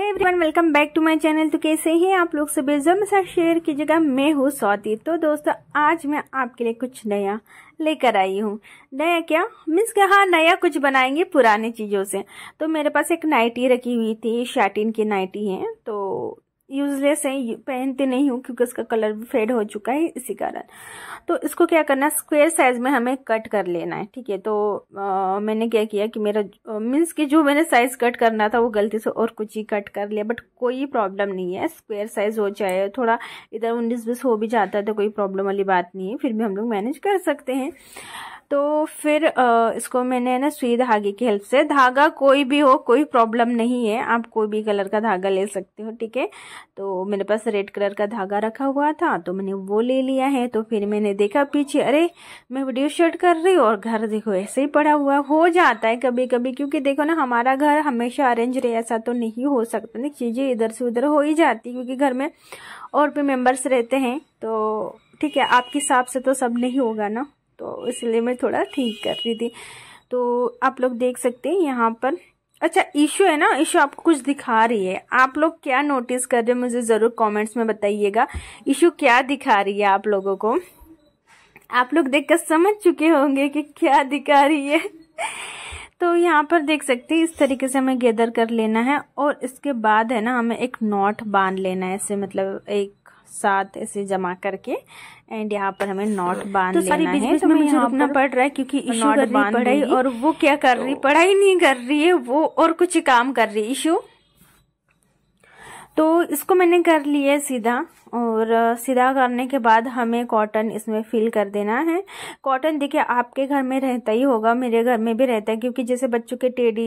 everyone welcome back to my channel तो कैसे हैं आप लोग सभी जरूर साथ शेयर कीजिएगा मैं हूँ स्वाति तो दोस्तों आज मैं आपके लिए कुछ नया लेकर आई हूँ नया क्या मीन्स के हाँ नया कुछ बनाएंगे पुराने चीज़ों से तो मेरे पास एक नाइटी रखी हुई थी शाटिन की नाइटी है तो यूजलेस है पहनते नहीं हूँ क्योंकि उसका कलर भी फेड हो चुका है इसी कारण तो इसको क्या करना है स्क्वेयर साइज़ में हमें कट कर लेना है ठीक है तो आ, मैंने क्या किया कि मेरा मीन्स कि जो मैंने साइज़ कट करना था वो गलती से और कुछ ही कट कर लिया बट कोई प्रॉब्लम नहीं है स्क्वेयर साइज़ हो जाए थोड़ा इधर उन्नीस बीस हो भी जाता है तो कोई प्रॉब्लम वाली बात नहीं है फिर भी हम लोग मैनेज कर सकते हैं तो फिर इसको मैंने ना सुई धागे की हेल्प से धागा कोई भी हो कोई प्रॉब्लम नहीं है आप कोई भी कलर का धागा ले सकते हो ठीक है तो मेरे पास रेड कलर का धागा रखा हुआ था तो मैंने वो ले लिया है तो फिर मैंने देखा पीछे अरे मैं वीडियो शूट कर रही हूँ और घर देखो ऐसे ही पड़ा हुआ हो जाता है कभी कभी क्योंकि देखो ना हमारा घर हमेशा अरेंज रहे ऐसा तो नहीं हो सकता ना चीज़ें इधर से उधर हो ही जाती क्योंकि घर में और भी मेम्बर्स रहते हैं तो ठीक है आपके हिसाब से तो सब नहीं होगा ना तो इसलिए मैं थोड़ा ठीक कर रही थी तो आप लोग देख सकते हैं यहाँ पर अच्छा इशू है ना इशू आपको कुछ दिखा रही है आप लोग क्या नोटिस कर रहे हैं मुझे ज़रूर कमेंट्स में बताइएगा इशू क्या दिखा रही है आप लोगों को आप लोग देख कर समझ चुके होंगे कि क्या दिखा रही है तो यहाँ पर देख सकते हैं इस तरीके से हमें गेदर कर लेना है और इसके बाद है ना हमें एक नॉट बांध लेना है ऐसे मतलब एक साथ ऐसे जमा करके एंड यहाँ पर हमें नॉट तो बांध तो सारी है तो मुझे रुकना पड़ रहा है क्योंकि नॉट बांध रही और वो क्या कर रही तो पढ़ाई नहीं कर रही है वो और कुछ काम कर रही इशू तो इसको मैंने कर लिया सीधा और सीधा करने के बाद हमें कॉटन इसमें फिल कर देना है कॉटन देखिए आपके घर में रहता ही होगा मेरे घर में भी रहता है क्योंकि जैसे बच्चों के टेडी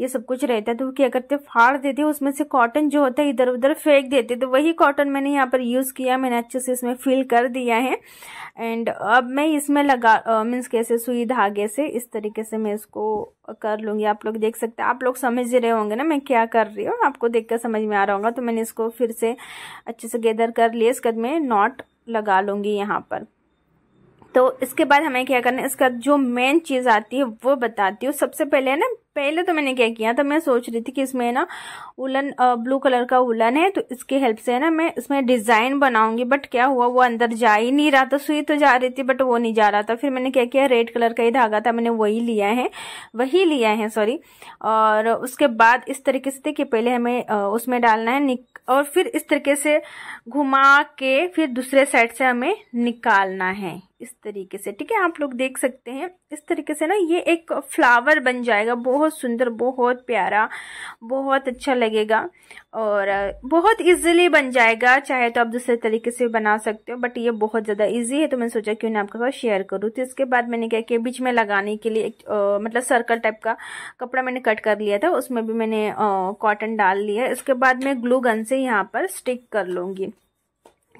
ये सब कुछ रहता है तो क्या करते फाड़ देते उसमें से कॉटन जो होता है इधर उधर फेंक देते तो वही कॉटन मैंने यहाँ पर यूज़ किया मैंने अच्छे से इसमें फिल कर दिया है एंड अब मैं इसमें लगा मीन्स कैसे सुई धागे से इस तरीके से मैं इसको कर लूँगी आप लोग देख सकते हैं आप लोग समझ ही रहे होंगे ना मैं क्या कर रही हूँ आपको देख कर समझ में आ रहा होगा तो मैंने इसको फिर से अच्छे से गेदर कर लिए इसके बाद मैं नॉट लगा लूँगी यहाँ पर तो इसके बाद हमें क्या करना है इसका जो मेन चीज़ आती है वो बताती हूँ सबसे पहले ना पहले तो मैंने क्या किया था मैं सोच रही थी कि इसमें ना उलन ब्लू कलर का उलन है तो इसके हेल्प से है ना मैं इसमें डिज़ाइन बनाऊंगी बट क्या हुआ वो अंदर जा ही नहीं रहा था सुई तो जा रही थी बट वो नहीं जा रहा था फिर मैंने क्या किया रेड कलर का ही धागा था मैंने वही लिया है वही लिया है सॉरी और उसके बाद इस तरीके से थे कि पहले हमें उसमें डालना है और फिर इस तरीके से घुमा के फिर दूसरे साइड से हमें निकालना है इस तरीके से ठीक है आप लोग देख सकते हैं इस तरीके से ना ये एक फ्लावर बन जाएगा बहुत बहुत सुंदर बहुत प्यारा बहुत अच्छा लगेगा और बहुत इजीली बन जाएगा चाहे तो आप दूसरे तरीके से बना सकते हो बट ये बहुत ज़्यादा इजी है तो मैंने सोचा क्यों ना आपके साथ शेयर करूँ तो इसके बाद मैंने क्या किया बीच में लगाने के लिए एक आ, मतलब सर्कल टाइप का कपड़ा मैंने कट कर लिया था उसमें भी मैंने कॉटन डाल लिया इसके बाद मैं ग्लू गन से यहाँ पर स्टिक कर लूँगी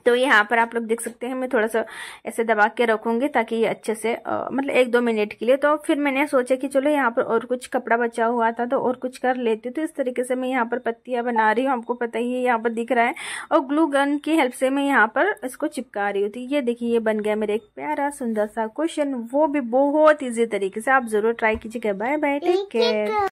तो यहाँ पर आप लोग देख सकते हैं मैं थोड़ा सा ऐसे दबा के रखूंगी ताकि ये अच्छे से आ, मतलब एक दो मिनट के लिए तो फिर मैंने सोचा कि चलो यहाँ पर और कुछ कपड़ा बचा हुआ था तो और कुछ कर लेती हूँ तो इस तरीके से मैं यहाँ पर पत्तियाँ बना रही हूँ आपको पता ही है यहाँ पर दिख रहा है और ग्लू गन की हेल्प से मैं यहाँ पर इसको चिपका रही हूँ तो ये देखिए ये बन गया मेरा एक प्यारा सुंदर सा क्वेश्चन वो भी बहुत ईजी तरीके से आप ज़रूर ट्राई कीजिएगा बाय बाय टेक केयर